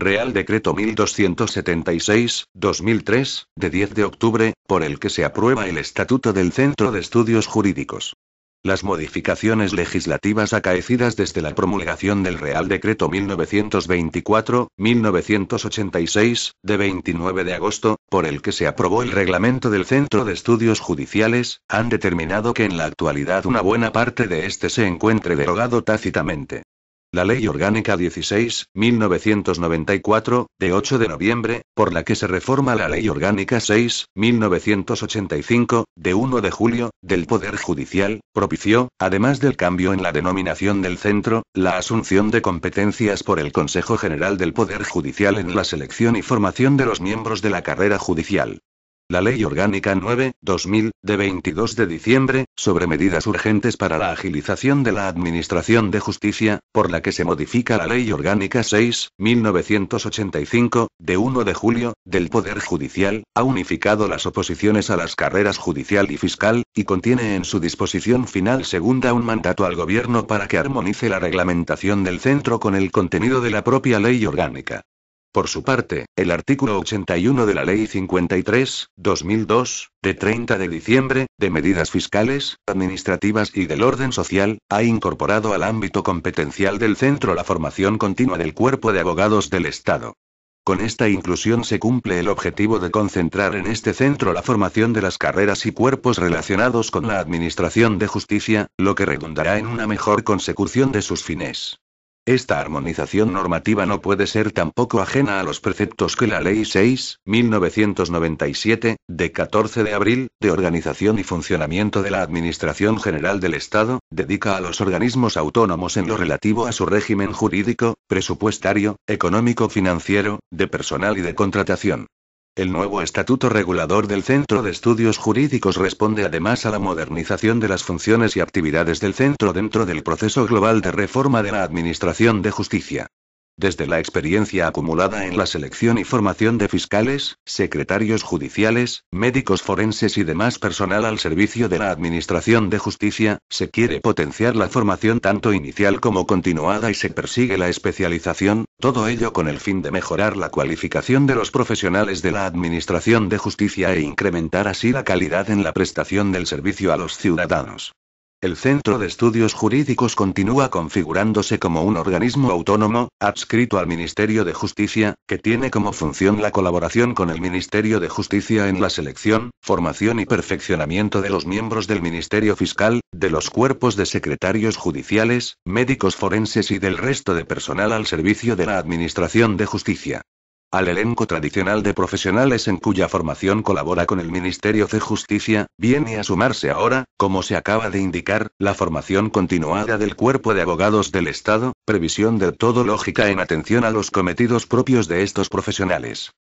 Real Decreto 1276-2003, de 10 de octubre, por el que se aprueba el Estatuto del Centro de Estudios Jurídicos. Las modificaciones legislativas acaecidas desde la promulgación del Real Decreto 1924-1986, de 29 de agosto, por el que se aprobó el reglamento del Centro de Estudios Judiciales, han determinado que en la actualidad una buena parte de este se encuentre derogado tácitamente. La Ley Orgánica 16, 1994, de 8 de noviembre, por la que se reforma la Ley Orgánica 6, 1985, de 1 de julio, del Poder Judicial, propició, además del cambio en la denominación del centro, la asunción de competencias por el Consejo General del Poder Judicial en la selección y formación de los miembros de la carrera judicial. La Ley Orgánica 9-2000, de 22 de diciembre, sobre medidas urgentes para la agilización de la Administración de Justicia, por la que se modifica la Ley Orgánica 6-1985, de 1 de julio, del Poder Judicial, ha unificado las oposiciones a las carreras judicial y fiscal, y contiene en su disposición final segunda un mandato al Gobierno para que armonice la reglamentación del centro con el contenido de la propia Ley Orgánica. Por su parte, el artículo 81 de la Ley 53, 2002, de 30 de diciembre, de medidas fiscales, administrativas y del orden social, ha incorporado al ámbito competencial del centro la formación continua del cuerpo de abogados del Estado. Con esta inclusión se cumple el objetivo de concentrar en este centro la formación de las carreras y cuerpos relacionados con la Administración de Justicia, lo que redundará en una mejor consecución de sus fines. Esta armonización normativa no puede ser tampoco ajena a los preceptos que la Ley 6, 1997, de 14 de abril, de Organización y Funcionamiento de la Administración General del Estado, dedica a los organismos autónomos en lo relativo a su régimen jurídico, presupuestario, económico-financiero, de personal y de contratación. El nuevo estatuto regulador del Centro de Estudios Jurídicos responde además a la modernización de las funciones y actividades del centro dentro del proceso global de reforma de la Administración de Justicia. Desde la experiencia acumulada en la selección y formación de fiscales, secretarios judiciales, médicos forenses y demás personal al servicio de la Administración de Justicia, se quiere potenciar la formación tanto inicial como continuada y se persigue la especialización, todo ello con el fin de mejorar la cualificación de los profesionales de la Administración de Justicia e incrementar así la calidad en la prestación del servicio a los ciudadanos. El Centro de Estudios Jurídicos continúa configurándose como un organismo autónomo, adscrito al Ministerio de Justicia, que tiene como función la colaboración con el Ministerio de Justicia en la selección, formación y perfeccionamiento de los miembros del Ministerio Fiscal, de los cuerpos de secretarios judiciales, médicos forenses y del resto de personal al servicio de la Administración de Justicia al elenco tradicional de profesionales en cuya formación colabora con el Ministerio de Justicia, viene a sumarse ahora, como se acaba de indicar, la formación continuada del Cuerpo de Abogados del Estado, previsión de todo lógica en atención a los cometidos propios de estos profesionales.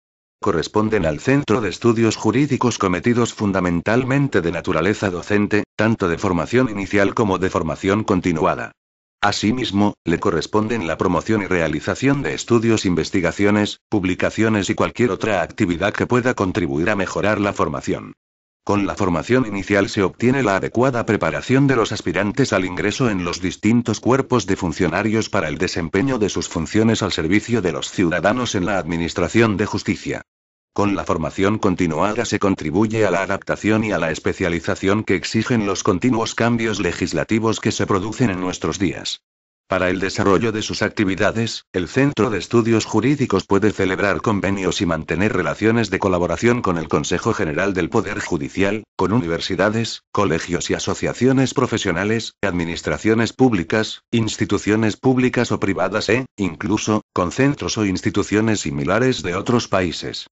Corresponden al Centro de Estudios Jurídicos cometidos fundamentalmente de naturaleza docente, tanto de formación inicial como de formación continuada. Asimismo, le corresponden la promoción y realización de estudios, investigaciones, publicaciones y cualquier otra actividad que pueda contribuir a mejorar la formación. Con la formación inicial se obtiene la adecuada preparación de los aspirantes al ingreso en los distintos cuerpos de funcionarios para el desempeño de sus funciones al servicio de los ciudadanos en la Administración de Justicia. Con la formación continuada se contribuye a la adaptación y a la especialización que exigen los continuos cambios legislativos que se producen en nuestros días. Para el desarrollo de sus actividades, el Centro de Estudios Jurídicos puede celebrar convenios y mantener relaciones de colaboración con el Consejo General del Poder Judicial, con universidades, colegios y asociaciones profesionales, administraciones públicas, instituciones públicas o privadas e, incluso, con centros o instituciones similares de otros países.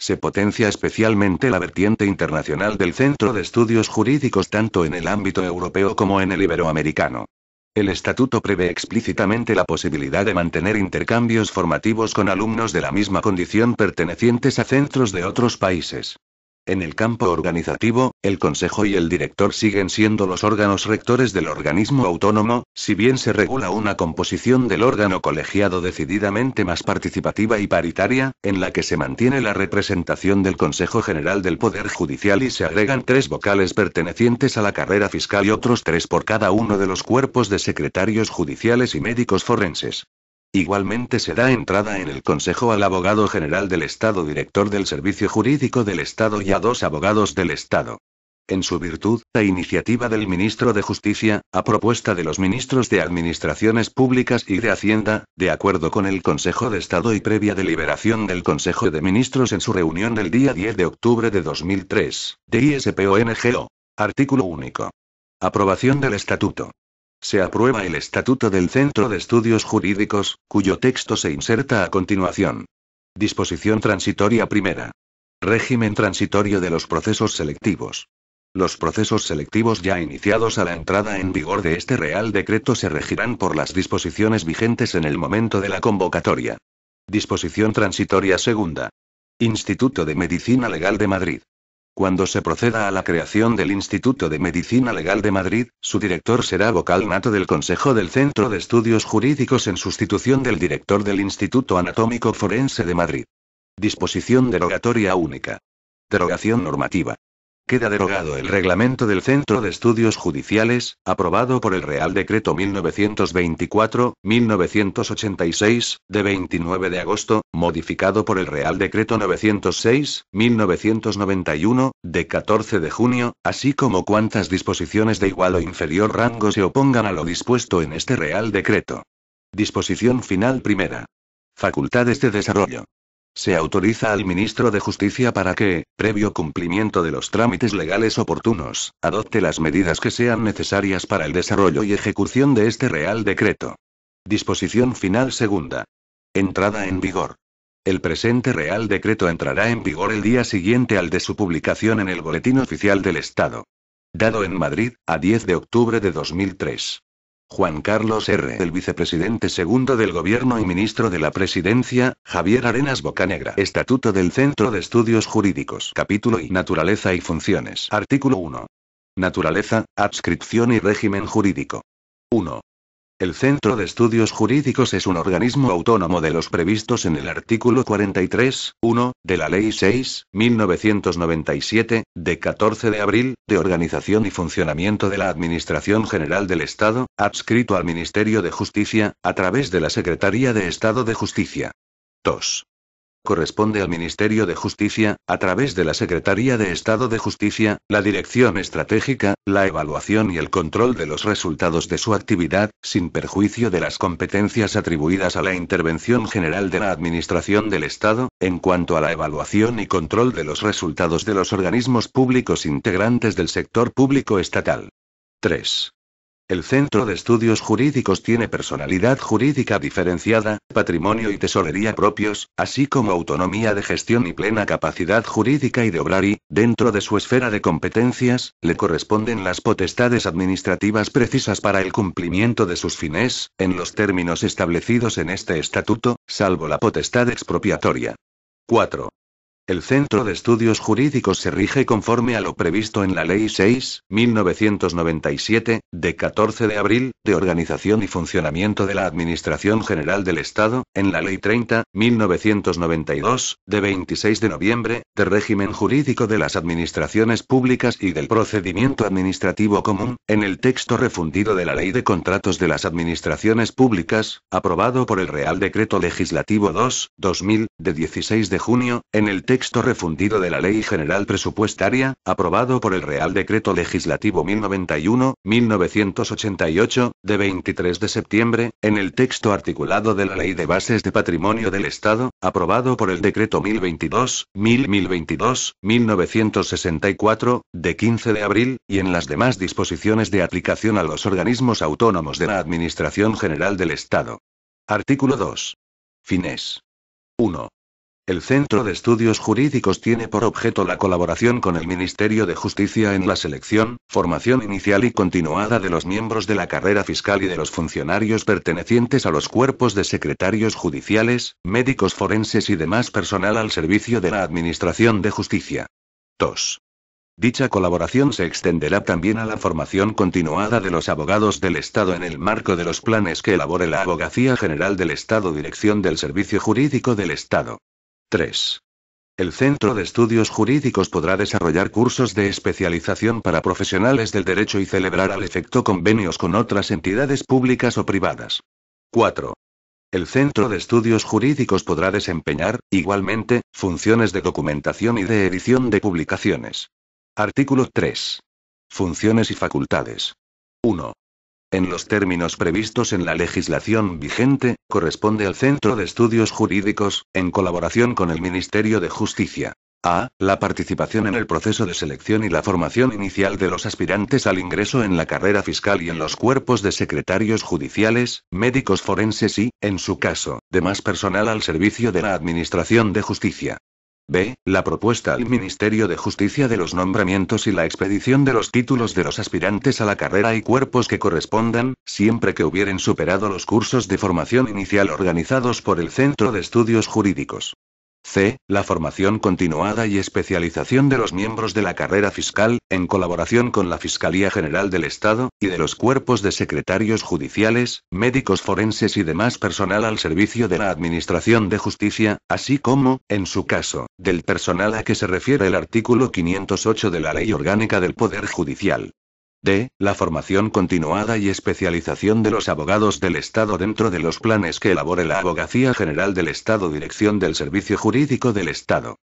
Se potencia especialmente la vertiente internacional del Centro de Estudios Jurídicos tanto en el ámbito europeo como en el iberoamericano. El estatuto prevé explícitamente la posibilidad de mantener intercambios formativos con alumnos de la misma condición pertenecientes a centros de otros países. En el campo organizativo, el Consejo y el Director siguen siendo los órganos rectores del organismo autónomo, si bien se regula una composición del órgano colegiado decididamente más participativa y paritaria, en la que se mantiene la representación del Consejo General del Poder Judicial y se agregan tres vocales pertenecientes a la carrera fiscal y otros tres por cada uno de los cuerpos de secretarios judiciales y médicos forenses. Igualmente se da entrada en el Consejo al abogado general del Estado, director del Servicio Jurídico del Estado y a dos abogados del Estado. En su virtud, la iniciativa del ministro de Justicia, a propuesta de los ministros de Administraciones Públicas y de Hacienda, de acuerdo con el Consejo de Estado y previa deliberación del Consejo de Ministros en su reunión del día 10 de octubre de 2003, de ISPONGO. Artículo único. Aprobación del Estatuto. Se aprueba el Estatuto del Centro de Estudios Jurídicos, cuyo texto se inserta a continuación. Disposición transitoria primera. Régimen transitorio de los procesos selectivos. Los procesos selectivos ya iniciados a la entrada en vigor de este Real Decreto se regirán por las disposiciones vigentes en el momento de la convocatoria. Disposición transitoria segunda. Instituto de Medicina Legal de Madrid. Cuando se proceda a la creación del Instituto de Medicina Legal de Madrid, su director será vocal nato del Consejo del Centro de Estudios Jurídicos en sustitución del director del Instituto Anatómico Forense de Madrid. Disposición derogatoria única. Derogación normativa. Queda derogado el reglamento del Centro de Estudios Judiciales, aprobado por el Real Decreto 1924-1986, de 29 de agosto, modificado por el Real Decreto 906-1991, de 14 de junio, así como cuantas disposiciones de igual o inferior rango se opongan a lo dispuesto en este Real Decreto. Disposición final primera. Facultades de desarrollo. Se autoriza al ministro de Justicia para que, previo cumplimiento de los trámites legales oportunos, adopte las medidas que sean necesarias para el desarrollo y ejecución de este Real Decreto. Disposición final segunda. Entrada en vigor. El presente Real Decreto entrará en vigor el día siguiente al de su publicación en el Boletín Oficial del Estado. Dado en Madrid, a 10 de octubre de 2003. Juan Carlos R. El vicepresidente segundo del Gobierno y ministro de la Presidencia, Javier Arenas Bocanegra. Estatuto del Centro de Estudios Jurídicos. Capítulo y Naturaleza y funciones. Artículo 1. Naturaleza, adscripción y régimen jurídico. El Centro de Estudios Jurídicos es un organismo autónomo de los previstos en el artículo 43, 1, de la Ley 6, 1997, de 14 de abril, de organización y funcionamiento de la Administración General del Estado, adscrito al Ministerio de Justicia, a través de la Secretaría de Estado de Justicia. 2 corresponde al Ministerio de Justicia, a través de la Secretaría de Estado de Justicia, la Dirección Estratégica, la evaluación y el control de los resultados de su actividad, sin perjuicio de las competencias atribuidas a la Intervención General de la Administración del Estado, en cuanto a la evaluación y control de los resultados de los organismos públicos integrantes del sector público estatal. 3. El Centro de Estudios Jurídicos tiene personalidad jurídica diferenciada, patrimonio y tesorería propios, así como autonomía de gestión y plena capacidad jurídica y de obrar y, dentro de su esfera de competencias, le corresponden las potestades administrativas precisas para el cumplimiento de sus fines, en los términos establecidos en este estatuto, salvo la potestad expropiatoria. 4. El Centro de Estudios Jurídicos se rige conforme a lo previsto en la Ley 6, 1997, de 14 de abril, de Organización y Funcionamiento de la Administración General del Estado, en la Ley 30, 1992, de 26 de noviembre, de Régimen Jurídico de las Administraciones Públicas y del Procedimiento Administrativo Común, en el texto refundido de la Ley de Contratos de las Administraciones Públicas, aprobado por el Real Decreto Legislativo 2, 2000, de 16 de junio, en el texto texto refundido de la Ley General Presupuestaria, aprobado por el Real Decreto Legislativo 1091-1988, de 23 de septiembre, en el texto articulado de la Ley de Bases de Patrimonio del Estado, aprobado por el Decreto 1022-1022-1964, de 15 de abril, y en las demás disposiciones de aplicación a los organismos autónomos de la Administración General del Estado. Artículo 2. Fines. 1. El Centro de Estudios Jurídicos tiene por objeto la colaboración con el Ministerio de Justicia en la selección, formación inicial y continuada de los miembros de la carrera fiscal y de los funcionarios pertenecientes a los cuerpos de secretarios judiciales, médicos forenses y demás personal al servicio de la Administración de Justicia. 2. Dicha colaboración se extenderá también a la formación continuada de los abogados del Estado en el marco de los planes que elabore la Abogacía General del Estado Dirección del Servicio Jurídico del Estado. 3. El Centro de Estudios Jurídicos podrá desarrollar cursos de especialización para profesionales del derecho y celebrar al efecto convenios con otras entidades públicas o privadas. 4. El Centro de Estudios Jurídicos podrá desempeñar, igualmente, funciones de documentación y de edición de publicaciones. Artículo 3. Funciones y facultades. 1 en los términos previstos en la legislación vigente, corresponde al Centro de Estudios Jurídicos, en colaboración con el Ministerio de Justicia. A. La participación en el proceso de selección y la formación inicial de los aspirantes al ingreso en la carrera fiscal y en los cuerpos de secretarios judiciales, médicos forenses y, en su caso, demás personal al servicio de la Administración de Justicia. B. La propuesta al Ministerio de Justicia de los nombramientos y la expedición de los títulos de los aspirantes a la carrera y cuerpos que correspondan, siempre que hubieren superado los cursos de formación inicial organizados por el Centro de Estudios Jurídicos. C. La formación continuada y especialización de los miembros de la carrera fiscal, en colaboración con la Fiscalía General del Estado, y de los cuerpos de secretarios judiciales, médicos forenses y demás personal al servicio de la Administración de Justicia, así como, en su caso, del personal a que se refiere el artículo 508 de la Ley Orgánica del Poder Judicial. D. La formación continuada y especialización de los abogados del Estado dentro de los planes que elabore la Abogacía General del Estado Dirección del Servicio Jurídico del Estado.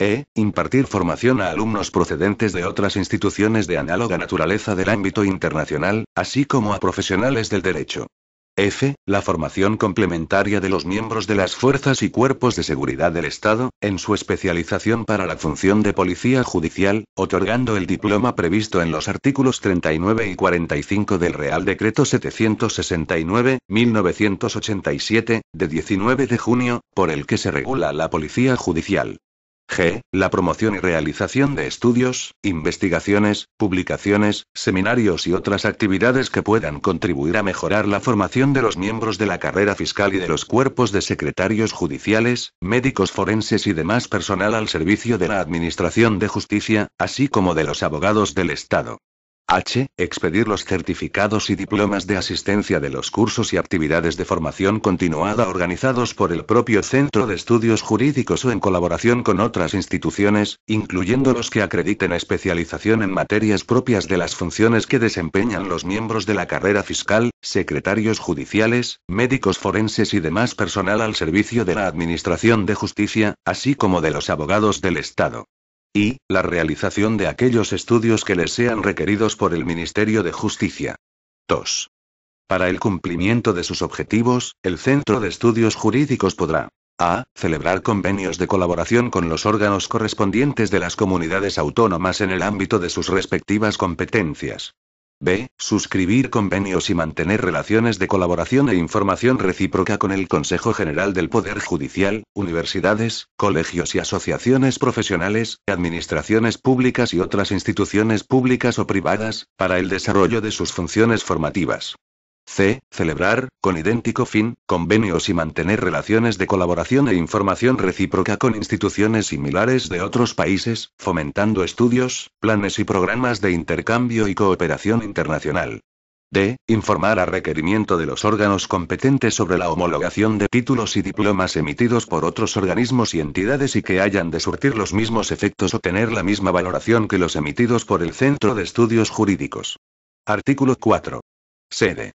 E. Impartir formación a alumnos procedentes de otras instituciones de análoga naturaleza del ámbito internacional, así como a profesionales del derecho. F. La formación complementaria de los miembros de las fuerzas y cuerpos de seguridad del Estado, en su especialización para la función de policía judicial, otorgando el diploma previsto en los artículos 39 y 45 del Real Decreto 769-1987, de 19 de junio, por el que se regula la policía judicial. G. La promoción y realización de estudios, investigaciones, publicaciones, seminarios y otras actividades que puedan contribuir a mejorar la formación de los miembros de la carrera fiscal y de los cuerpos de secretarios judiciales, médicos forenses y demás personal al servicio de la Administración de Justicia, así como de los abogados del Estado. H. Expedir los certificados y diplomas de asistencia de los cursos y actividades de formación continuada organizados por el propio Centro de Estudios Jurídicos o en colaboración con otras instituciones, incluyendo los que acrediten especialización en materias propias de las funciones que desempeñan los miembros de la carrera fiscal, secretarios judiciales, médicos forenses y demás personal al servicio de la Administración de Justicia, así como de los abogados del Estado y, la realización de aquellos estudios que les sean requeridos por el Ministerio de Justicia. 2. Para el cumplimiento de sus objetivos, el Centro de Estudios Jurídicos podrá a. Celebrar convenios de colaboración con los órganos correspondientes de las comunidades autónomas en el ámbito de sus respectivas competencias. B. Suscribir convenios y mantener relaciones de colaboración e información recíproca con el Consejo General del Poder Judicial, universidades, colegios y asociaciones profesionales, administraciones públicas y otras instituciones públicas o privadas, para el desarrollo de sus funciones formativas c. Celebrar, con idéntico fin, convenios y mantener relaciones de colaboración e información recíproca con instituciones similares de otros países, fomentando estudios, planes y programas de intercambio y cooperación internacional. D. Informar a requerimiento de los órganos competentes sobre la homologación de títulos y diplomas emitidos por otros organismos y entidades y que hayan de surtir los mismos efectos o tener la misma valoración que los emitidos por el Centro de Estudios Jurídicos. Artículo 4. Sede.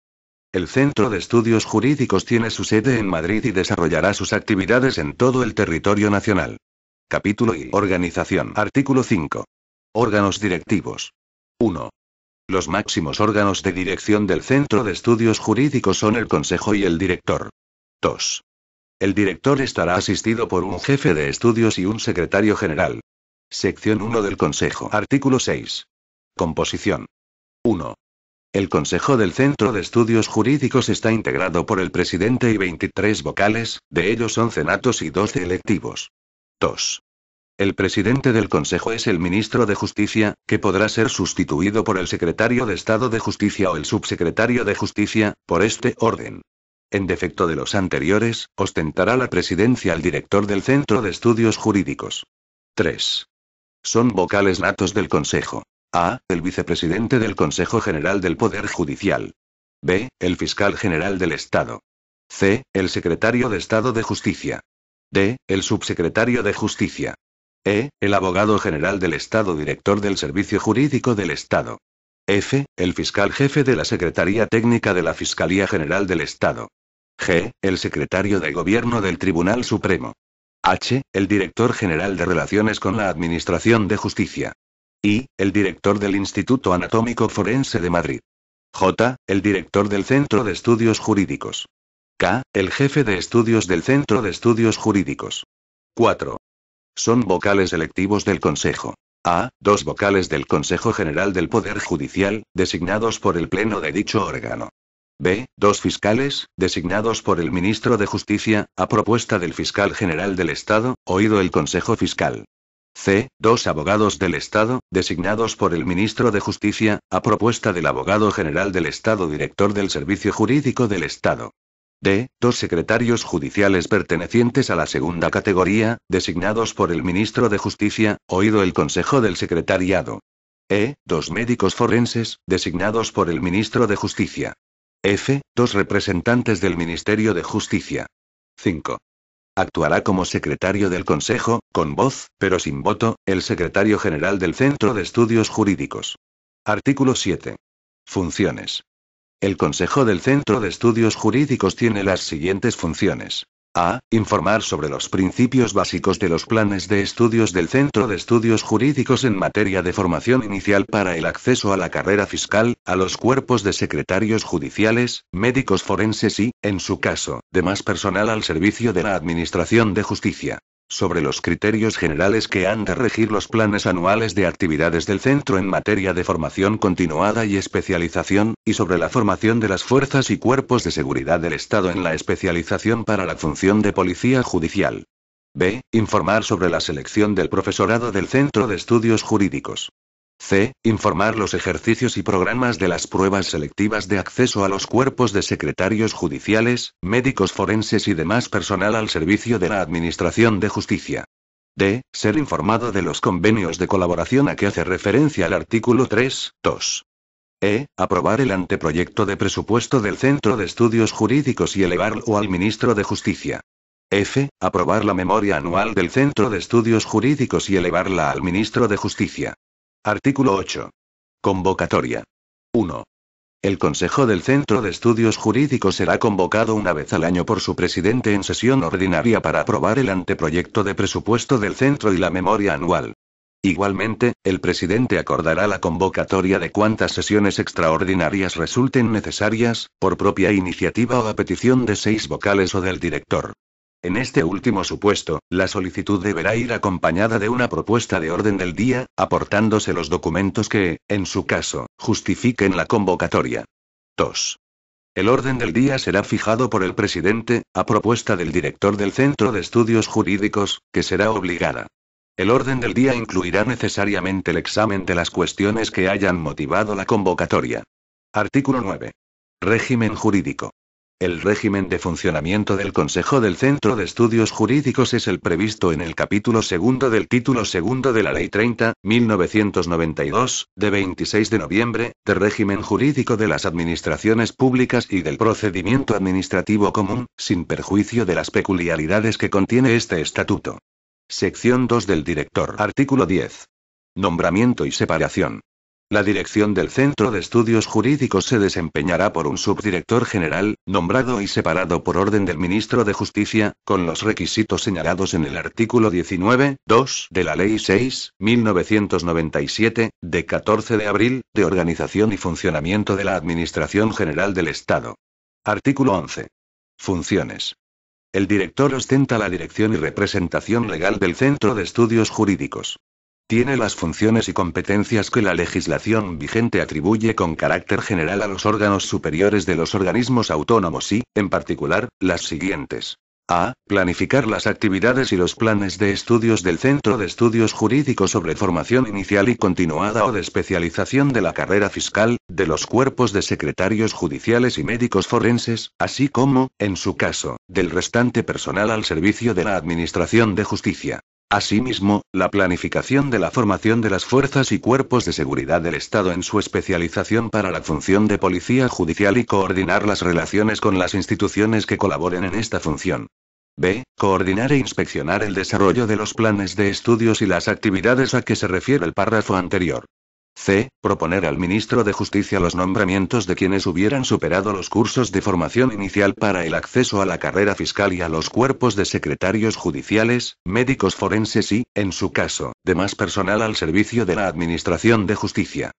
El Centro de Estudios Jurídicos tiene su sede en Madrid y desarrollará sus actividades en todo el territorio nacional. Capítulo y organización. Artículo 5. Órganos directivos. 1. Los máximos órganos de dirección del Centro de Estudios Jurídicos son el Consejo y el Director. 2. El director estará asistido por un jefe de estudios y un secretario general. Sección 1 del Consejo. Artículo 6. Composición. 1. El Consejo del Centro de Estudios Jurídicos está integrado por el presidente y 23 vocales, de ellos 11 natos y 12 electivos. 2. El presidente del Consejo es el ministro de Justicia, que podrá ser sustituido por el secretario de Estado de Justicia o el subsecretario de Justicia, por este orden. En defecto de los anteriores, ostentará la presidencia el director del Centro de Estudios Jurídicos. 3. Son vocales natos del Consejo. A. El vicepresidente del Consejo General del Poder Judicial. B. El fiscal general del Estado. C. El secretario de Estado de Justicia. D. El subsecretario de Justicia. E. El abogado general del Estado director del Servicio Jurídico del Estado. F. El fiscal jefe de la Secretaría Técnica de la Fiscalía General del Estado. G. El secretario de Gobierno del Tribunal Supremo. H. El director general de Relaciones con la Administración de Justicia. I. el director del Instituto Anatómico Forense de Madrid. J, el director del Centro de Estudios Jurídicos. K, el jefe de estudios del Centro de Estudios Jurídicos. 4. Son vocales electivos del Consejo. A. Dos vocales del Consejo General del Poder Judicial, designados por el Pleno de dicho órgano. B. Dos fiscales, designados por el ministro de Justicia, a propuesta del fiscal general del Estado, oído el Consejo Fiscal. C. Dos abogados del Estado, designados por el ministro de Justicia, a propuesta del abogado general del Estado director del Servicio Jurídico del Estado. D. Dos secretarios judiciales pertenecientes a la segunda categoría, designados por el ministro de Justicia, oído el Consejo del Secretariado. E. Dos médicos forenses, designados por el ministro de Justicia. F. Dos representantes del Ministerio de Justicia. 5. Actuará como secretario del Consejo, con voz, pero sin voto, el secretario general del Centro de Estudios Jurídicos. Artículo 7. Funciones. El Consejo del Centro de Estudios Jurídicos tiene las siguientes funciones. A. Informar sobre los principios básicos de los planes de estudios del Centro de Estudios Jurídicos en materia de formación inicial para el acceso a la carrera fiscal, a los cuerpos de secretarios judiciales, médicos forenses y, en su caso, demás personal al servicio de la Administración de Justicia sobre los criterios generales que han de regir los planes anuales de actividades del centro en materia de formación continuada y especialización, y sobre la formación de las fuerzas y cuerpos de seguridad del Estado en la especialización para la función de policía judicial. B. Informar sobre la selección del profesorado del Centro de Estudios Jurídicos. C. Informar los ejercicios y programas de las pruebas selectivas de acceso a los cuerpos de secretarios judiciales, médicos forenses y demás personal al servicio de la Administración de Justicia. D. Ser informado de los convenios de colaboración a que hace referencia el artículo 3, 2. E. Aprobar el anteproyecto de presupuesto del Centro de Estudios Jurídicos y elevarlo al ministro de Justicia. F. Aprobar la memoria anual del Centro de Estudios Jurídicos y elevarla al ministro de Justicia. Artículo 8. Convocatoria. 1. El Consejo del Centro de Estudios Jurídicos será convocado una vez al año por su presidente en sesión ordinaria para aprobar el anteproyecto de presupuesto del centro y la memoria anual. Igualmente, el presidente acordará la convocatoria de cuantas sesiones extraordinarias resulten necesarias, por propia iniciativa o a petición de seis vocales o del director. En este último supuesto, la solicitud deberá ir acompañada de una propuesta de orden del día, aportándose los documentos que, en su caso, justifiquen la convocatoria. 2. El orden del día será fijado por el presidente, a propuesta del director del Centro de Estudios Jurídicos, que será obligada. El orden del día incluirá necesariamente el examen de las cuestiones que hayan motivado la convocatoria. Artículo 9. Régimen jurídico. El régimen de funcionamiento del Consejo del Centro de Estudios Jurídicos es el previsto en el capítulo segundo del título segundo de la Ley 30, 1992, de 26 de noviembre, de régimen jurídico de las administraciones públicas y del procedimiento administrativo común, sin perjuicio de las peculiaridades que contiene este estatuto. Sección 2 del Director. Artículo 10. Nombramiento y separación. La dirección del Centro de Estudios Jurídicos se desempeñará por un subdirector general, nombrado y separado por orden del ministro de Justicia, con los requisitos señalados en el artículo 19, 2 de la Ley 6, 1997, de 14 de abril, de organización y funcionamiento de la Administración General del Estado. Artículo 11. Funciones. El director ostenta la dirección y representación legal del Centro de Estudios Jurídicos. Tiene las funciones y competencias que la legislación vigente atribuye con carácter general a los órganos superiores de los organismos autónomos y, en particular, las siguientes. A. Planificar las actividades y los planes de estudios del Centro de Estudios Jurídicos sobre formación inicial y continuada o de especialización de la carrera fiscal, de los cuerpos de secretarios judiciales y médicos forenses, así como, en su caso, del restante personal al servicio de la Administración de Justicia. Asimismo, la planificación de la formación de las fuerzas y cuerpos de seguridad del Estado en su especialización para la función de policía judicial y coordinar las relaciones con las instituciones que colaboren en esta función. B. Coordinar e inspeccionar el desarrollo de los planes de estudios y las actividades a que se refiere el párrafo anterior. C. Proponer al ministro de Justicia los nombramientos de quienes hubieran superado los cursos de formación inicial para el acceso a la carrera fiscal y a los cuerpos de secretarios judiciales, médicos forenses y, en su caso, demás personal al servicio de la Administración de Justicia.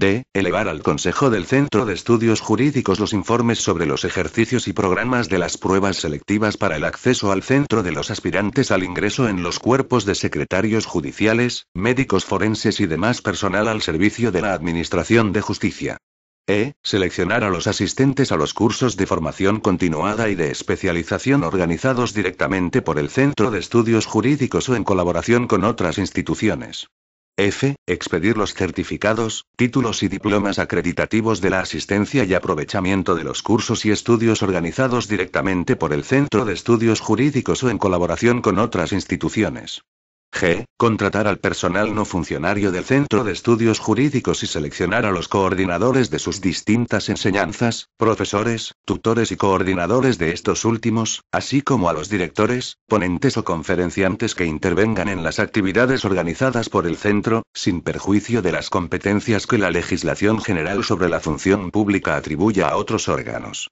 D. Elevar al Consejo del Centro de Estudios Jurídicos los informes sobre los ejercicios y programas de las pruebas selectivas para el acceso al centro de los aspirantes al ingreso en los cuerpos de secretarios judiciales, médicos forenses y demás personal al servicio de la Administración de Justicia. E. Seleccionar a los asistentes a los cursos de formación continuada y de especialización organizados directamente por el Centro de Estudios Jurídicos o en colaboración con otras instituciones. F. Expedir los certificados, títulos y diplomas acreditativos de la asistencia y aprovechamiento de los cursos y estudios organizados directamente por el Centro de Estudios Jurídicos o en colaboración con otras instituciones. G. Contratar al personal no funcionario del Centro de Estudios Jurídicos y seleccionar a los coordinadores de sus distintas enseñanzas, profesores, tutores y coordinadores de estos últimos, así como a los directores, ponentes o conferenciantes que intervengan en las actividades organizadas por el centro, sin perjuicio de las competencias que la legislación general sobre la función pública atribuya a otros órganos.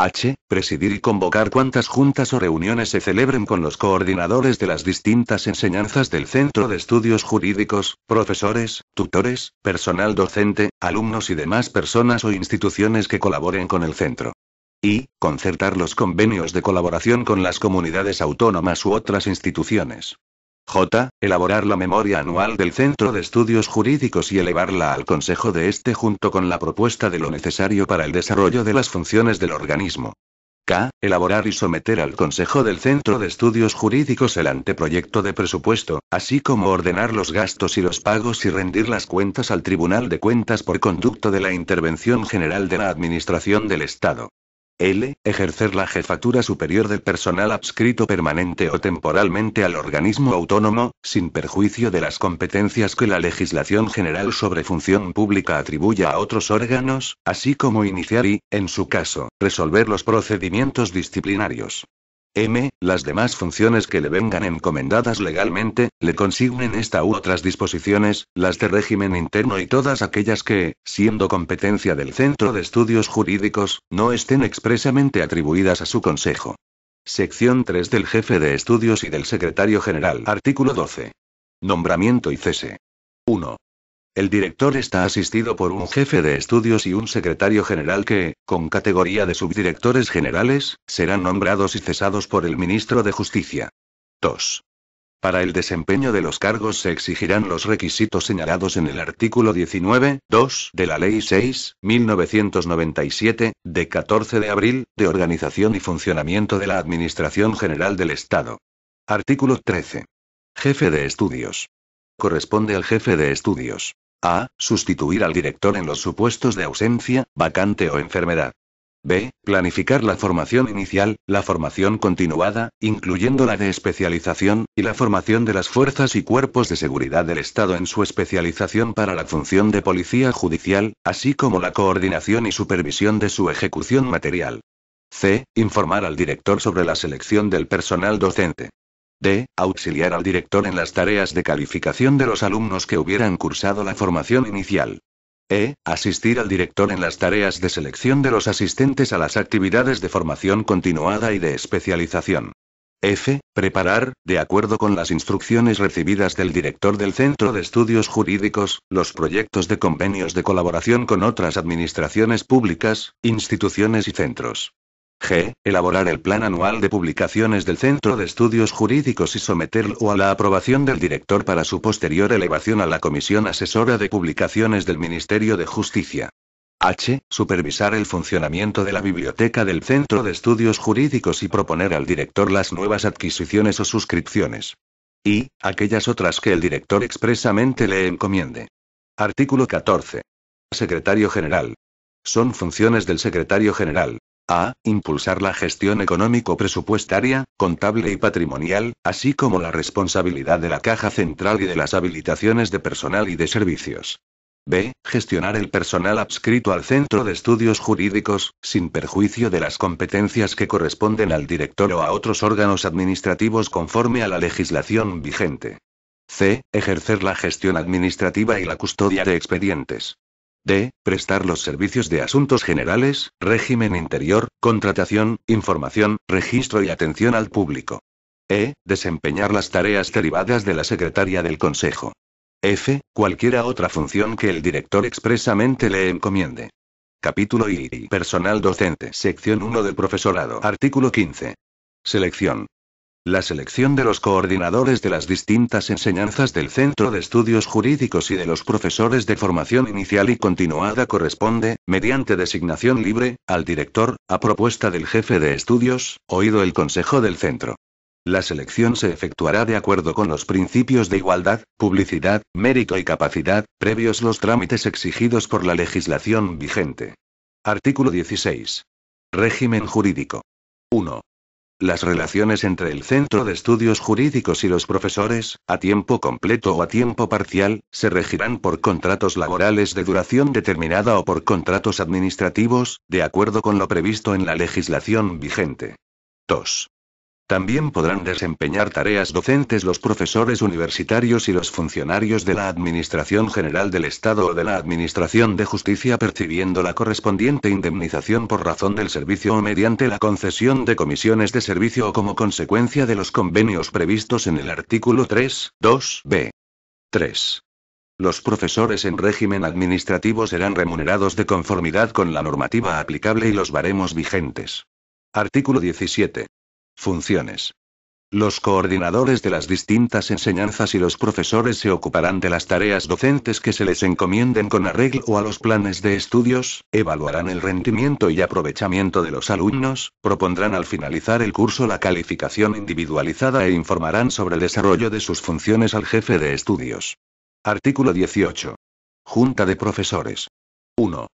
H. Presidir y convocar cuantas juntas o reuniones se celebren con los coordinadores de las distintas enseñanzas del Centro de Estudios Jurídicos, profesores, tutores, personal docente, alumnos y demás personas o instituciones que colaboren con el centro. Y, concertar los convenios de colaboración con las comunidades autónomas u otras instituciones. J. Elaborar la memoria anual del Centro de Estudios Jurídicos y elevarla al Consejo de este junto con la propuesta de lo necesario para el desarrollo de las funciones del organismo. K. Elaborar y someter al Consejo del Centro de Estudios Jurídicos el anteproyecto de presupuesto, así como ordenar los gastos y los pagos y rendir las cuentas al Tribunal de Cuentas por conducto de la Intervención General de la Administración del Estado. L. Ejercer la jefatura superior del personal adscrito permanente o temporalmente al organismo autónomo, sin perjuicio de las competencias que la legislación general sobre función pública atribuya a otros órganos, así como iniciar y, en su caso, resolver los procedimientos disciplinarios. M, las demás funciones que le vengan encomendadas legalmente, le consignen esta u otras disposiciones, las de régimen interno y todas aquellas que, siendo competencia del Centro de Estudios Jurídicos, no estén expresamente atribuidas a su Consejo. Sección 3 del Jefe de Estudios y del Secretario General. Artículo 12. Nombramiento y cese. 1. El director está asistido por un jefe de estudios y un secretario general que, con categoría de subdirectores generales, serán nombrados y cesados por el ministro de Justicia. 2. Para el desempeño de los cargos se exigirán los requisitos señalados en el artículo 19, 2 de la Ley 6, 1997, de 14 de abril, de Organización y Funcionamiento de la Administración General del Estado. Artículo 13. Jefe de Estudios corresponde al jefe de estudios. A. Sustituir al director en los supuestos de ausencia, vacante o enfermedad. B. Planificar la formación inicial, la formación continuada, incluyendo la de especialización, y la formación de las fuerzas y cuerpos de seguridad del Estado en su especialización para la función de policía judicial, así como la coordinación y supervisión de su ejecución material. C. Informar al director sobre la selección del personal docente. D. Auxiliar al director en las tareas de calificación de los alumnos que hubieran cursado la formación inicial. E. Asistir al director en las tareas de selección de los asistentes a las actividades de formación continuada y de especialización. F. Preparar, de acuerdo con las instrucciones recibidas del director del Centro de Estudios Jurídicos, los proyectos de convenios de colaboración con otras administraciones públicas, instituciones y centros. G. Elaborar el plan anual de publicaciones del Centro de Estudios Jurídicos y someterlo a la aprobación del director para su posterior elevación a la Comisión Asesora de Publicaciones del Ministerio de Justicia. H. Supervisar el funcionamiento de la biblioteca del Centro de Estudios Jurídicos y proponer al director las nuevas adquisiciones o suscripciones. Y, aquellas otras que el director expresamente le encomiende. Artículo 14. Secretario General. Son funciones del Secretario General a. Impulsar la gestión económico-presupuestaria, contable y patrimonial, así como la responsabilidad de la Caja Central y de las habilitaciones de personal y de servicios. B. Gestionar el personal adscrito al Centro de Estudios Jurídicos, sin perjuicio de las competencias que corresponden al director o a otros órganos administrativos conforme a la legislación vigente. C. Ejercer la gestión administrativa y la custodia de expedientes d. prestar los servicios de asuntos generales, régimen interior, contratación, información, registro y atención al público. E. Desempeñar las tareas derivadas de la Secretaría del Consejo. F. Cualquiera otra función que el director expresamente le encomiende. Capítulo I. Personal docente. Sección 1 del profesorado. Artículo 15. Selección. La selección de los coordinadores de las distintas enseñanzas del Centro de Estudios Jurídicos y de los profesores de formación inicial y continuada corresponde, mediante designación libre, al director, a propuesta del jefe de estudios, oído el consejo del centro. La selección se efectuará de acuerdo con los principios de igualdad, publicidad, mérito y capacidad, previos los trámites exigidos por la legislación vigente. Artículo 16. Régimen jurídico. 1. Las relaciones entre el Centro de Estudios Jurídicos y los profesores, a tiempo completo o a tiempo parcial, se regirán por contratos laborales de duración determinada o por contratos administrativos, de acuerdo con lo previsto en la legislación vigente. 2. También podrán desempeñar tareas docentes los profesores universitarios y los funcionarios de la Administración General del Estado o de la Administración de Justicia percibiendo la correspondiente indemnización por razón del servicio o mediante la concesión de comisiones de servicio o como consecuencia de los convenios previstos en el artículo 3, b 3. Los profesores en régimen administrativo serán remunerados de conformidad con la normativa aplicable y los baremos vigentes. Artículo 17. Funciones. Los coordinadores de las distintas enseñanzas y los profesores se ocuparán de las tareas docentes que se les encomienden con arreglo a los planes de estudios, evaluarán el rendimiento y aprovechamiento de los alumnos, propondrán al finalizar el curso la calificación individualizada e informarán sobre el desarrollo de sus funciones al jefe de estudios. Artículo 18. Junta de Profesores. 1.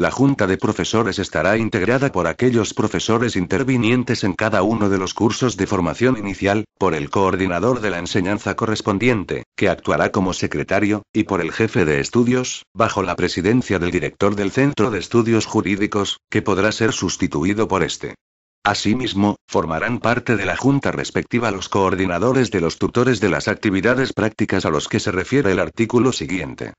La junta de profesores estará integrada por aquellos profesores intervinientes en cada uno de los cursos de formación inicial, por el coordinador de la enseñanza correspondiente, que actuará como secretario, y por el jefe de estudios, bajo la presidencia del director del Centro de Estudios Jurídicos, que podrá ser sustituido por este. Asimismo, formarán parte de la Junta respectiva los coordinadores de los tutores de las actividades prácticas a los que se refiere el artículo siguiente.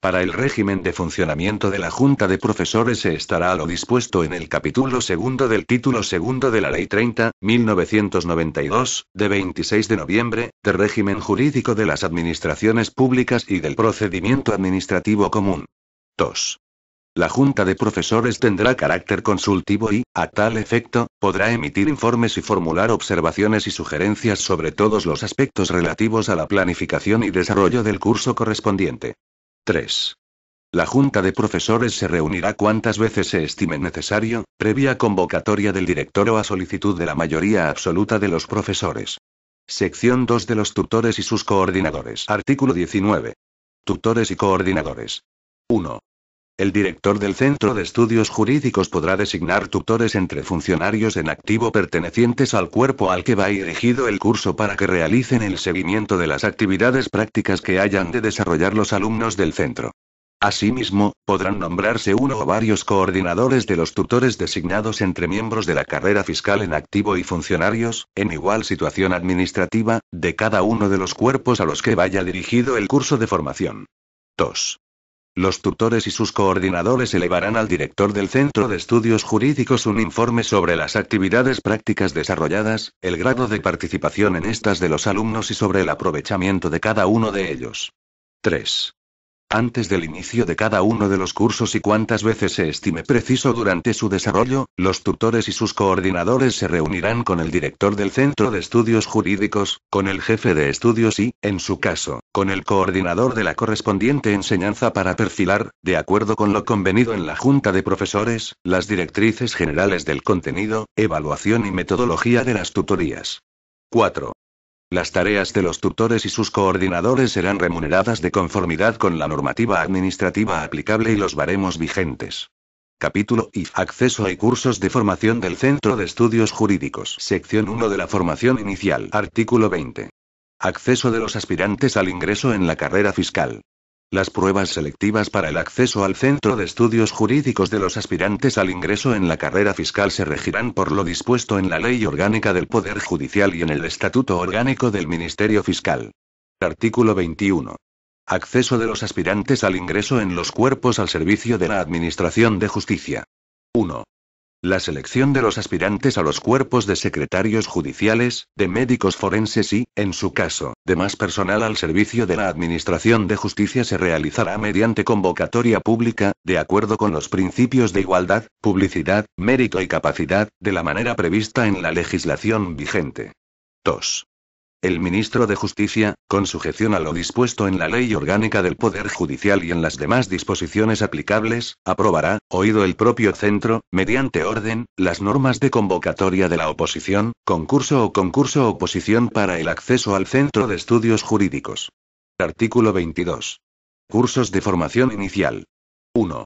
Para el régimen de funcionamiento de la Junta de Profesores se estará a lo dispuesto en el capítulo segundo del título segundo de la Ley 30, 1992, de 26 de noviembre, de régimen jurídico de las administraciones públicas y del procedimiento administrativo común. 2. La Junta de Profesores tendrá carácter consultivo y, a tal efecto, podrá emitir informes y formular observaciones y sugerencias sobre todos los aspectos relativos a la planificación y desarrollo del curso correspondiente. 3. La Junta de Profesores se reunirá cuantas veces se estime necesario, previa convocatoria del director o a solicitud de la mayoría absoluta de los profesores. Sección 2 de los tutores y sus coordinadores. Artículo 19. Tutores y coordinadores. 1. El director del Centro de Estudios Jurídicos podrá designar tutores entre funcionarios en activo pertenecientes al cuerpo al que va dirigido el curso para que realicen el seguimiento de las actividades prácticas que hayan de desarrollar los alumnos del centro. Asimismo, podrán nombrarse uno o varios coordinadores de los tutores designados entre miembros de la carrera fiscal en activo y funcionarios, en igual situación administrativa, de cada uno de los cuerpos a los que vaya dirigido el curso de formación. 2. Los tutores y sus coordinadores elevarán al director del Centro de Estudios Jurídicos un informe sobre las actividades prácticas desarrolladas, el grado de participación en estas de los alumnos y sobre el aprovechamiento de cada uno de ellos. 3 antes del inicio de cada uno de los cursos y cuantas veces se estime preciso durante su desarrollo, los tutores y sus coordinadores se reunirán con el director del Centro de Estudios Jurídicos, con el jefe de estudios y, en su caso, con el coordinador de la correspondiente enseñanza para perfilar, de acuerdo con lo convenido en la Junta de Profesores, las directrices generales del contenido, evaluación y metodología de las tutorías. 4. Las tareas de los tutores y sus coordinadores serán remuneradas de conformidad con la normativa administrativa aplicable y los baremos vigentes. Capítulo I. Acceso y cursos de formación del Centro de Estudios Jurídicos. Sección 1 de la formación inicial. Artículo 20. Acceso de los aspirantes al ingreso en la carrera fiscal. Las pruebas selectivas para el acceso al Centro de Estudios Jurídicos de los aspirantes al ingreso en la carrera fiscal se regirán por lo dispuesto en la Ley Orgánica del Poder Judicial y en el Estatuto Orgánico del Ministerio Fiscal. Artículo 21. Acceso de los aspirantes al ingreso en los cuerpos al servicio de la Administración de Justicia. 1. La selección de los aspirantes a los cuerpos de secretarios judiciales, de médicos forenses y, en su caso, de más personal al servicio de la Administración de Justicia se realizará mediante convocatoria pública, de acuerdo con los principios de igualdad, publicidad, mérito y capacidad, de la manera prevista en la legislación vigente. 2 el ministro de Justicia, con sujeción a lo dispuesto en la ley orgánica del Poder Judicial y en las demás disposiciones aplicables, aprobará, oído el propio centro, mediante orden, las normas de convocatoria de la oposición, concurso o concurso oposición para el acceso al Centro de Estudios Jurídicos. Artículo 22. Cursos de formación inicial. 1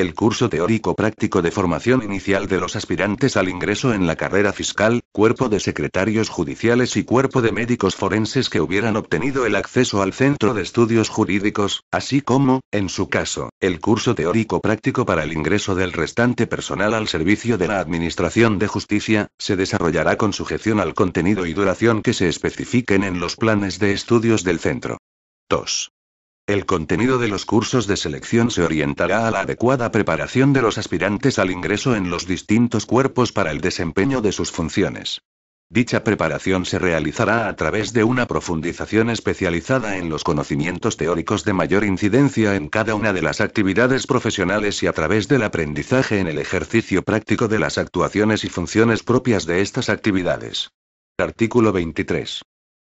el curso teórico práctico de formación inicial de los aspirantes al ingreso en la carrera fiscal, cuerpo de secretarios judiciales y cuerpo de médicos forenses que hubieran obtenido el acceso al centro de estudios jurídicos, así como, en su caso, el curso teórico práctico para el ingreso del restante personal al servicio de la Administración de Justicia, se desarrollará con sujeción al contenido y duración que se especifiquen en los planes de estudios del centro. 2. El contenido de los cursos de selección se orientará a la adecuada preparación de los aspirantes al ingreso en los distintos cuerpos para el desempeño de sus funciones. Dicha preparación se realizará a través de una profundización especializada en los conocimientos teóricos de mayor incidencia en cada una de las actividades profesionales y a través del aprendizaje en el ejercicio práctico de las actuaciones y funciones propias de estas actividades. Artículo 23.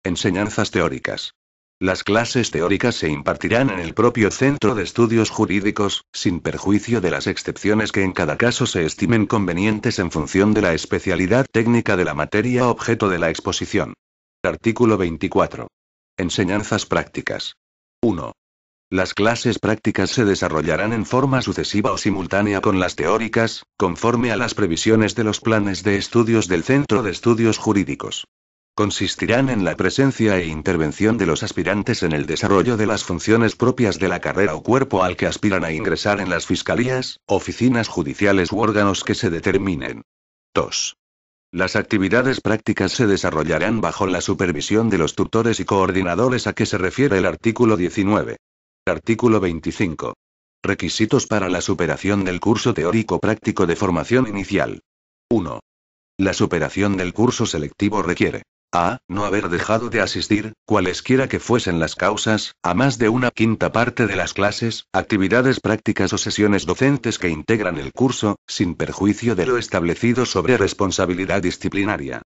Enseñanzas teóricas. Las clases teóricas se impartirán en el propio Centro de Estudios Jurídicos, sin perjuicio de las excepciones que en cada caso se estimen convenientes en función de la especialidad técnica de la materia objeto de la exposición. Artículo 24. Enseñanzas prácticas. 1. Las clases prácticas se desarrollarán en forma sucesiva o simultánea con las teóricas, conforme a las previsiones de los planes de estudios del Centro de Estudios Jurídicos consistirán en la presencia e intervención de los aspirantes en el desarrollo de las funciones propias de la carrera o cuerpo al que aspiran a ingresar en las fiscalías, oficinas judiciales u órganos que se determinen. 2. Las actividades prácticas se desarrollarán bajo la supervisión de los tutores y coordinadores a que se refiere el artículo 19. Artículo 25. Requisitos para la superación del curso teórico práctico de formación inicial. 1. La superación del curso selectivo requiere a no haber dejado de asistir, cualesquiera que fuesen las causas, a más de una quinta parte de las clases, actividades prácticas o sesiones docentes que integran el curso, sin perjuicio de lo establecido sobre responsabilidad disciplinaria.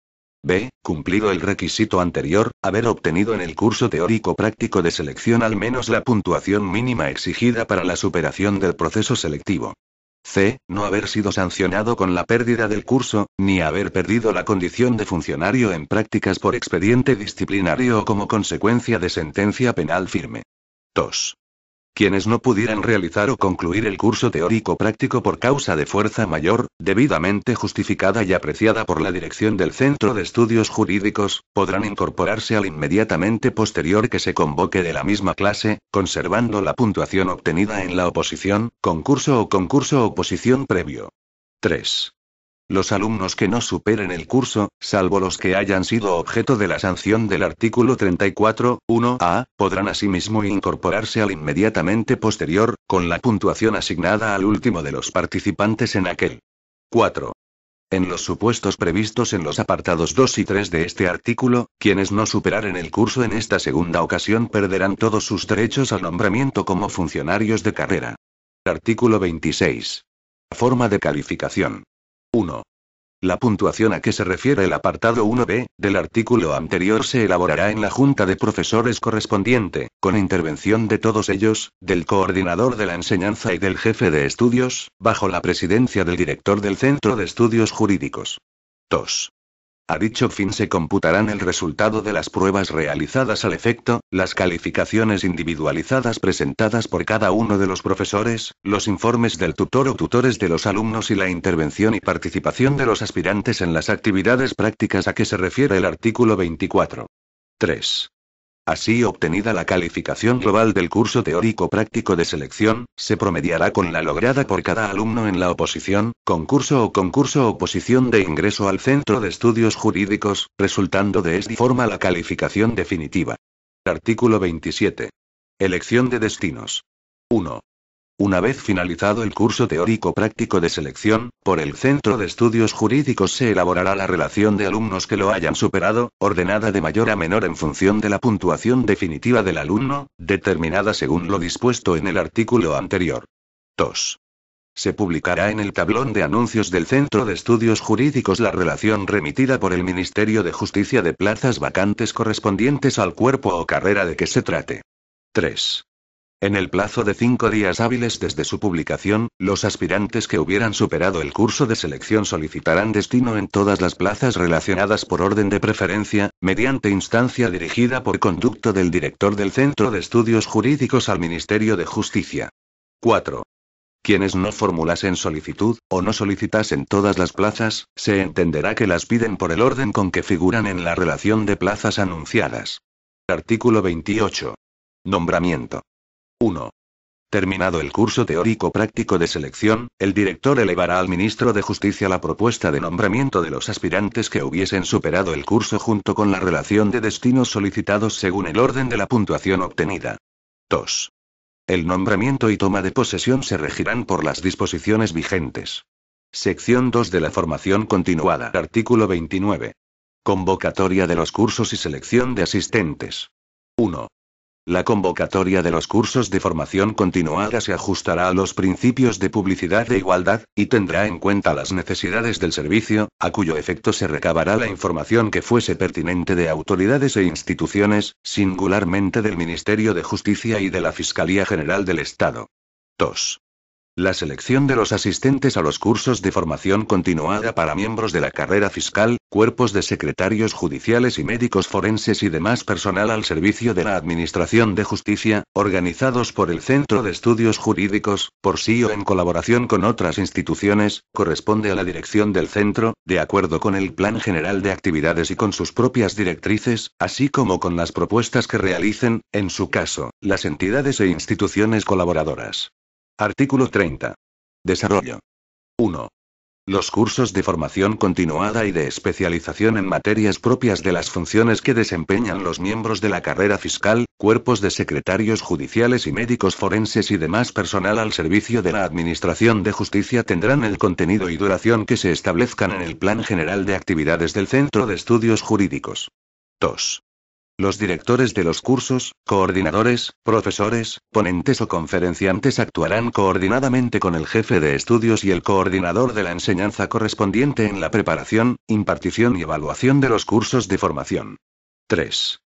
B. Cumplido el requisito anterior, haber obtenido en el curso teórico práctico de selección al menos la puntuación mínima exigida para la superación del proceso selectivo. C. No haber sido sancionado con la pérdida del curso, ni haber perdido la condición de funcionario en prácticas por expediente disciplinario o como consecuencia de sentencia penal firme. 2. Quienes no pudieran realizar o concluir el curso teórico práctico por causa de fuerza mayor, debidamente justificada y apreciada por la dirección del Centro de Estudios Jurídicos, podrán incorporarse al inmediatamente posterior que se convoque de la misma clase, conservando la puntuación obtenida en la oposición, concurso o concurso oposición previo. 3. Los alumnos que no superen el curso, salvo los que hayan sido objeto de la sanción del artículo 34, 1A, podrán asimismo incorporarse al inmediatamente posterior, con la puntuación asignada al último de los participantes en aquel. 4. En los supuestos previstos en los apartados 2 y 3 de este artículo, quienes no superaren el curso en esta segunda ocasión perderán todos sus derechos al nombramiento como funcionarios de carrera. Artículo 26. Forma de calificación. 1. La puntuación a que se refiere el apartado 1b del artículo anterior se elaborará en la Junta de Profesores correspondiente, con intervención de todos ellos, del coordinador de la enseñanza y del jefe de estudios, bajo la presidencia del director del Centro de Estudios Jurídicos. 2. A dicho fin se computarán el resultado de las pruebas realizadas al efecto, las calificaciones individualizadas presentadas por cada uno de los profesores, los informes del tutor o tutores de los alumnos y la intervención y participación de los aspirantes en las actividades prácticas a que se refiere el artículo 24. 3. Así obtenida la calificación global del curso teórico práctico de selección, se promediará con la lograda por cada alumno en la oposición, concurso o concurso oposición de ingreso al Centro de Estudios Jurídicos, resultando de esta forma la calificación definitiva. Artículo 27. Elección de destinos. 1. Una vez finalizado el curso teórico-práctico de selección, por el Centro de Estudios Jurídicos se elaborará la relación de alumnos que lo hayan superado, ordenada de mayor a menor en función de la puntuación definitiva del alumno, determinada según lo dispuesto en el artículo anterior. 2. Se publicará en el tablón de anuncios del Centro de Estudios Jurídicos la relación remitida por el Ministerio de Justicia de plazas vacantes correspondientes al cuerpo o carrera de que se trate. 3. En el plazo de cinco días hábiles desde su publicación, los aspirantes que hubieran superado el curso de selección solicitarán destino en todas las plazas relacionadas por orden de preferencia, mediante instancia dirigida por conducto del director del Centro de Estudios Jurídicos al Ministerio de Justicia. 4. Quienes no formulasen solicitud, o no solicitasen todas las plazas, se entenderá que las piden por el orden con que figuran en la relación de plazas anunciadas. Artículo 28. Nombramiento. 1. Terminado el curso teórico práctico de selección, el director elevará al ministro de Justicia la propuesta de nombramiento de los aspirantes que hubiesen superado el curso junto con la relación de destinos solicitados según el orden de la puntuación obtenida. 2. El nombramiento y toma de posesión se regirán por las disposiciones vigentes. Sección 2 de la formación continuada. Artículo 29. Convocatoria de los cursos y selección de asistentes. 1. La convocatoria de los cursos de formación continuada se ajustará a los principios de publicidad e igualdad, y tendrá en cuenta las necesidades del servicio, a cuyo efecto se recabará la información que fuese pertinente de autoridades e instituciones, singularmente del Ministerio de Justicia y de la Fiscalía General del Estado. 2. La selección de los asistentes a los cursos de formación continuada para miembros de la carrera fiscal, cuerpos de secretarios judiciales y médicos forenses y demás personal al servicio de la Administración de Justicia, organizados por el Centro de Estudios Jurídicos, por sí o en colaboración con otras instituciones, corresponde a la dirección del centro, de acuerdo con el Plan General de Actividades y con sus propias directrices, así como con las propuestas que realicen, en su caso, las entidades e instituciones colaboradoras. Artículo 30. Desarrollo. 1. Los cursos de formación continuada y de especialización en materias propias de las funciones que desempeñan los miembros de la carrera fiscal, cuerpos de secretarios judiciales y médicos forenses y demás personal al servicio de la Administración de Justicia tendrán el contenido y duración que se establezcan en el Plan General de Actividades del Centro de Estudios Jurídicos. 2. Los directores de los cursos, coordinadores, profesores, ponentes o conferenciantes actuarán coordinadamente con el jefe de estudios y el coordinador de la enseñanza correspondiente en la preparación, impartición y evaluación de los cursos de formación. 3.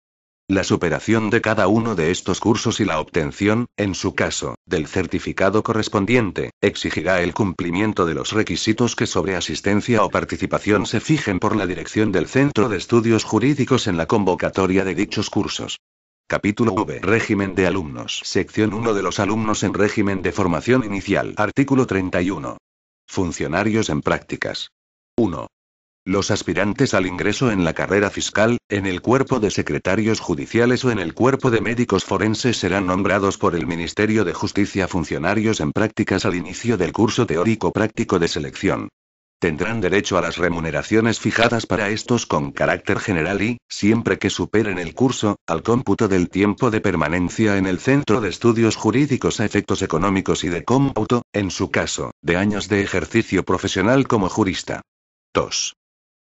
La superación de cada uno de estos cursos y la obtención, en su caso, del certificado correspondiente, exigirá el cumplimiento de los requisitos que sobre asistencia o participación se fijen por la dirección del Centro de Estudios Jurídicos en la convocatoria de dichos cursos. Capítulo V. Régimen de alumnos. Sección 1 de los alumnos en régimen de formación inicial. Artículo 31. Funcionarios en prácticas. 1. Los aspirantes al ingreso en la carrera fiscal, en el cuerpo de secretarios judiciales o en el cuerpo de médicos forenses serán nombrados por el Ministerio de Justicia funcionarios en prácticas al inicio del curso teórico práctico de selección. Tendrán derecho a las remuneraciones fijadas para estos con carácter general y, siempre que superen el curso, al cómputo del tiempo de permanencia en el Centro de Estudios Jurídicos a Efectos Económicos y de Cómputo, en su caso, de años de ejercicio profesional como jurista. 2.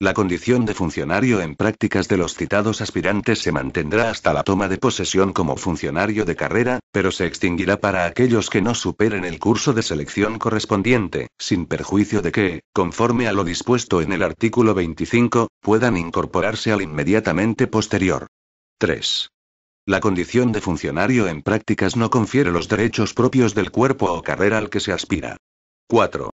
La condición de funcionario en prácticas de los citados aspirantes se mantendrá hasta la toma de posesión como funcionario de carrera, pero se extinguirá para aquellos que no superen el curso de selección correspondiente, sin perjuicio de que, conforme a lo dispuesto en el artículo 25, puedan incorporarse al inmediatamente posterior. 3. La condición de funcionario en prácticas no confiere los derechos propios del cuerpo o carrera al que se aspira. 4.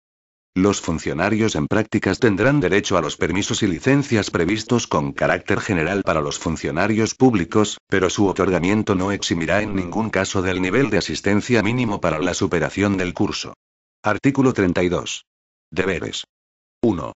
Los funcionarios en prácticas tendrán derecho a los permisos y licencias previstos con carácter general para los funcionarios públicos, pero su otorgamiento no eximirá en ningún caso del nivel de asistencia mínimo para la superación del curso. Artículo 32. Deberes. 1.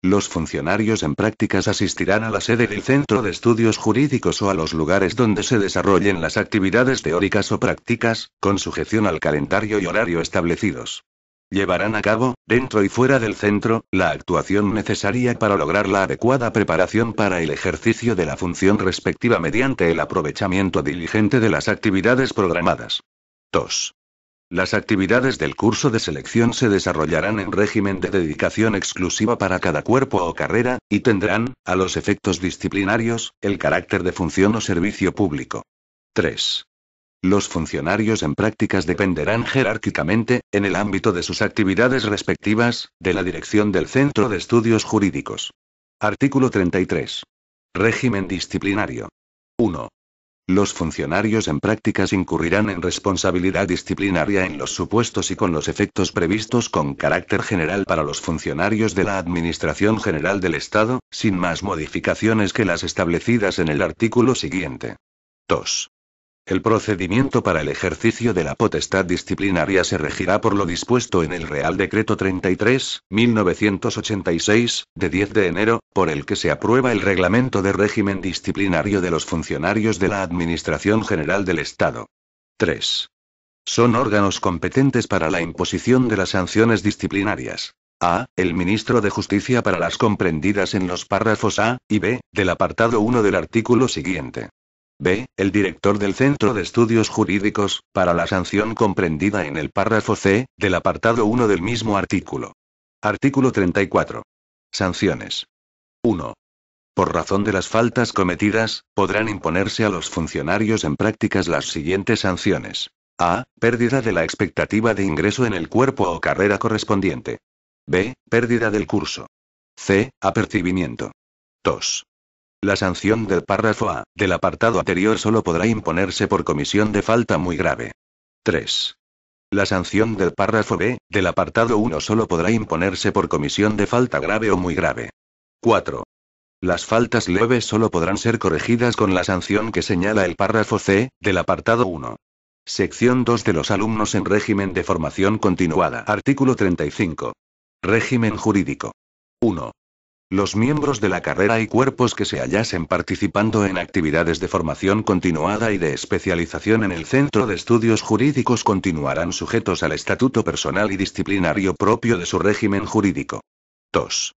Los funcionarios en prácticas asistirán a la sede del Centro de Estudios Jurídicos o a los lugares donde se desarrollen las actividades teóricas o prácticas, con sujeción al calendario y horario establecidos llevarán a cabo, dentro y fuera del centro, la actuación necesaria para lograr la adecuada preparación para el ejercicio de la función respectiva mediante el aprovechamiento diligente de las actividades programadas. 2. Las actividades del curso de selección se desarrollarán en régimen de dedicación exclusiva para cada cuerpo o carrera, y tendrán, a los efectos disciplinarios, el carácter de función o servicio público. 3. Los funcionarios en prácticas dependerán jerárquicamente, en el ámbito de sus actividades respectivas, de la dirección del Centro de Estudios Jurídicos. Artículo 33. Régimen disciplinario. 1. Los funcionarios en prácticas incurrirán en responsabilidad disciplinaria en los supuestos y con los efectos previstos con carácter general para los funcionarios de la Administración General del Estado, sin más modificaciones que las establecidas en el artículo siguiente. 2. El procedimiento para el ejercicio de la potestad disciplinaria se regirá por lo dispuesto en el Real Decreto 33, 1986, de 10 de enero, por el que se aprueba el reglamento de régimen disciplinario de los funcionarios de la Administración General del Estado. 3. Son órganos competentes para la imposición de las sanciones disciplinarias. A. El ministro de Justicia para las comprendidas en los párrafos A y B del apartado 1 del artículo siguiente. B. El director del Centro de Estudios Jurídicos, para la sanción comprendida en el párrafo C, del apartado 1 del mismo artículo. Artículo 34. Sanciones. 1. Por razón de las faltas cometidas, podrán imponerse a los funcionarios en prácticas las siguientes sanciones. A. Pérdida de la expectativa de ingreso en el cuerpo o carrera correspondiente. B. Pérdida del curso. C. Apercibimiento. 2. La sanción del párrafo A, del apartado anterior, solo podrá imponerse por comisión de falta muy grave. 3. La sanción del párrafo B, del apartado 1, solo podrá imponerse por comisión de falta grave o muy grave. 4. Las faltas leves solo podrán ser corregidas con la sanción que señala el párrafo C, del apartado 1. Sección 2 de los alumnos en régimen de formación continuada. Artículo 35. Régimen jurídico. 1. Los miembros de la carrera y cuerpos que se hallasen participando en actividades de formación continuada y de especialización en el Centro de Estudios Jurídicos continuarán sujetos al estatuto personal y disciplinario propio de su régimen jurídico. 2.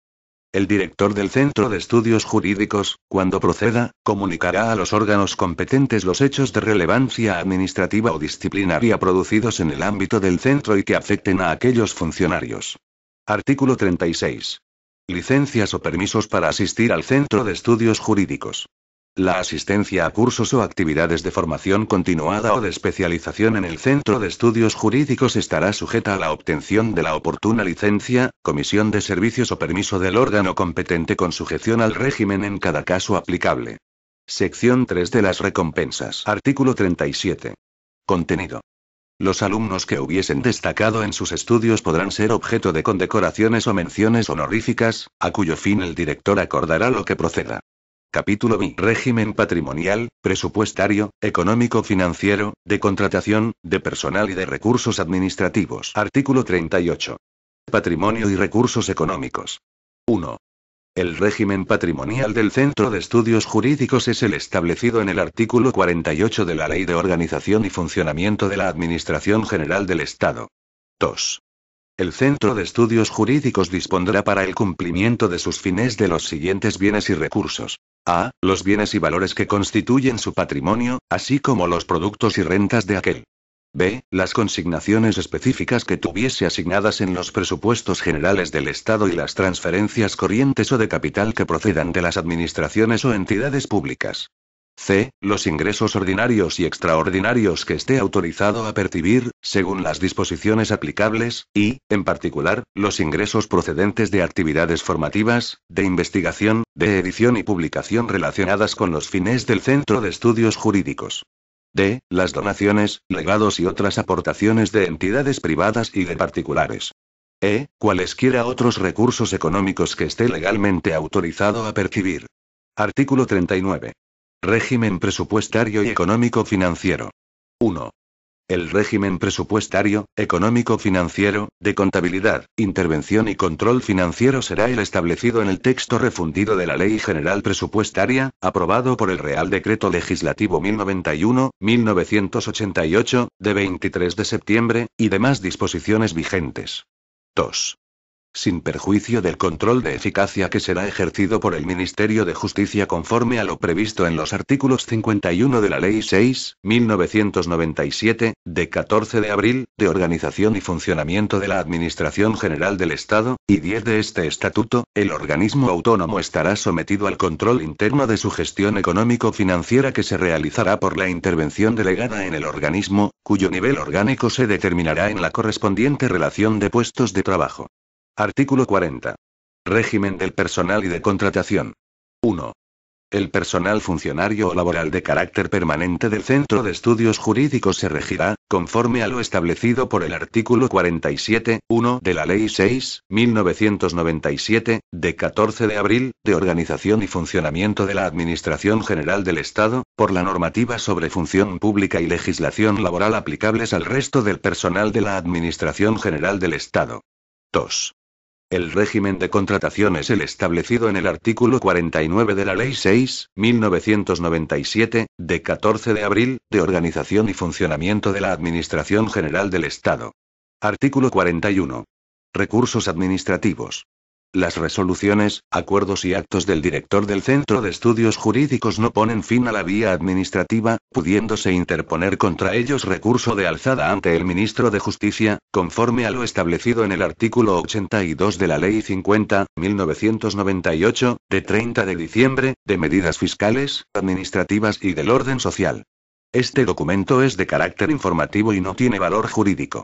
El director del Centro de Estudios Jurídicos, cuando proceda, comunicará a los órganos competentes los hechos de relevancia administrativa o disciplinaria producidos en el ámbito del centro y que afecten a aquellos funcionarios. Artículo 36 licencias o permisos para asistir al Centro de Estudios Jurídicos. La asistencia a cursos o actividades de formación continuada o de especialización en el Centro de Estudios Jurídicos estará sujeta a la obtención de la oportuna licencia, comisión de servicios o permiso del órgano competente con sujeción al régimen en cada caso aplicable. Sección 3 de las recompensas. Artículo 37. Contenido. Los alumnos que hubiesen destacado en sus estudios podrán ser objeto de condecoraciones o menciones honoríficas, a cuyo fin el director acordará lo que proceda. Capítulo B. Régimen patrimonial, presupuestario, económico-financiero, de contratación, de personal y de recursos administrativos. Artículo 38. Patrimonio y recursos económicos. 1. El régimen patrimonial del Centro de Estudios Jurídicos es el establecido en el artículo 48 de la Ley de Organización y Funcionamiento de la Administración General del Estado. 2. El Centro de Estudios Jurídicos dispondrá para el cumplimiento de sus fines de los siguientes bienes y recursos. A. Los bienes y valores que constituyen su patrimonio, así como los productos y rentas de aquel. B. Las consignaciones específicas que tuviese asignadas en los presupuestos generales del Estado y las transferencias corrientes o de capital que procedan de las administraciones o entidades públicas. C. Los ingresos ordinarios y extraordinarios que esté autorizado a percibir, según las disposiciones aplicables, y, en particular, los ingresos procedentes de actividades formativas, de investigación, de edición y publicación relacionadas con los fines del Centro de Estudios Jurídicos. D. Las donaciones, legados y otras aportaciones de entidades privadas y de particulares. E. Cualesquiera otros recursos económicos que esté legalmente autorizado a percibir. Artículo 39. Régimen presupuestario y económico financiero. 1 el régimen presupuestario, económico-financiero, de contabilidad, intervención y control financiero será el establecido en el texto refundido de la Ley General Presupuestaria, aprobado por el Real Decreto Legislativo 1091-1988, de 23 de septiembre, y demás disposiciones vigentes. 2 sin perjuicio del control de eficacia que será ejercido por el Ministerio de Justicia conforme a lo previsto en los artículos 51 de la Ley 6, 1997, de 14 de abril, de organización y funcionamiento de la Administración General del Estado, y 10 de este estatuto, el organismo autónomo estará sometido al control interno de su gestión económico-financiera que se realizará por la intervención delegada en el organismo, cuyo nivel orgánico se determinará en la correspondiente relación de puestos de trabajo. Artículo 40. Régimen del personal y de contratación. 1. El personal funcionario o laboral de carácter permanente del Centro de Estudios Jurídicos se regirá, conforme a lo establecido por el artículo 47, 1 de la Ley 6, 1997, de 14 de abril, de organización y funcionamiento de la Administración General del Estado, por la normativa sobre función pública y legislación laboral aplicables al resto del personal de la Administración General del Estado. 2. El régimen de contratación es el establecido en el artículo 49 de la Ley 6, 1997, de 14 de abril, de organización y funcionamiento de la Administración General del Estado. Artículo 41. Recursos administrativos. Las resoluciones, acuerdos y actos del director del Centro de Estudios Jurídicos no ponen fin a la vía administrativa, pudiéndose interponer contra ellos recurso de alzada ante el ministro de Justicia, conforme a lo establecido en el artículo 82 de la Ley 50, 1998, de 30 de diciembre, de medidas fiscales, administrativas y del orden social. Este documento es de carácter informativo y no tiene valor jurídico.